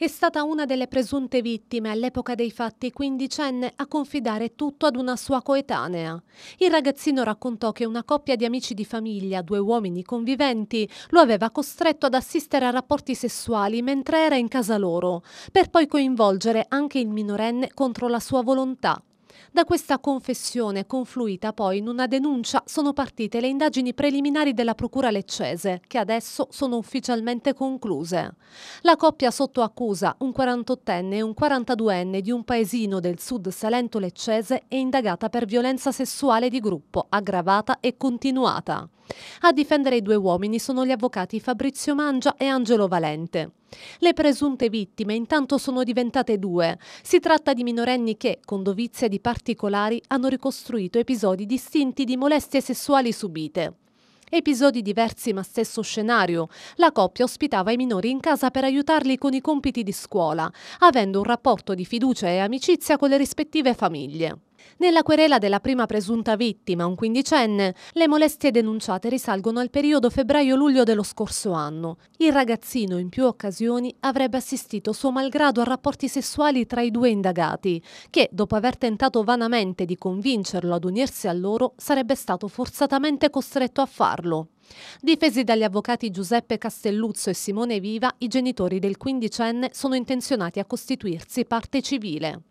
È stata una delle presunte vittime all'epoca dei fatti quindicenne a confidare tutto ad una sua coetanea. Il ragazzino raccontò che una coppia di amici di famiglia, due uomini conviventi, lo aveva costretto ad assistere a rapporti sessuali mentre era in casa loro, per poi coinvolgere anche il minorenne contro la sua volontà. Da questa confessione, confluita poi in una denuncia, sono partite le indagini preliminari della Procura leccese, che adesso sono ufficialmente concluse. La coppia sotto accusa, un 48enne e un 42enne di un paesino del sud Salento leccese, è indagata per violenza sessuale di gruppo, aggravata e continuata. A difendere i due uomini sono gli avvocati Fabrizio Mangia e Angelo Valente. Le presunte vittime intanto sono diventate due. Si tratta di minorenni che, con dovizia di particolari, hanno ricostruito episodi distinti di molestie sessuali subite. Episodi diversi ma stesso scenario. La coppia ospitava i minori in casa per aiutarli con i compiti di scuola, avendo un rapporto di fiducia e amicizia con le rispettive famiglie. Nella querela della prima presunta vittima, un quindicenne, le molestie denunciate risalgono al periodo febbraio-luglio dello scorso anno. Il ragazzino in più occasioni avrebbe assistito suo malgrado a rapporti sessuali tra i due indagati, che dopo aver tentato vanamente di convincerlo ad unirsi a loro sarebbe stato forzatamente costretto a farlo. Difesi dagli avvocati Giuseppe Castelluzzo e Simone Viva, i genitori del quindicenne sono intenzionati a costituirsi parte civile.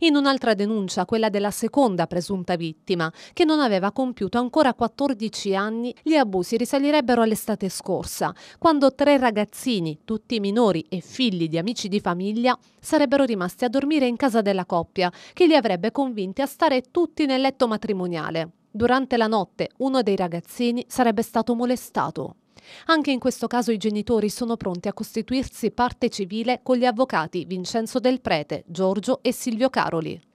In un'altra denuncia, quella della seconda presunta vittima, che non aveva compiuto ancora 14 anni, gli abusi risalirebbero all'estate scorsa, quando tre ragazzini, tutti minori e figli di amici di famiglia, sarebbero rimasti a dormire in casa della coppia, che li avrebbe convinti a stare tutti nel letto matrimoniale. Durante la notte uno dei ragazzini sarebbe stato molestato. Anche in questo caso i genitori sono pronti a costituirsi parte civile con gli avvocati Vincenzo Del Prete, Giorgio e Silvio Caroli.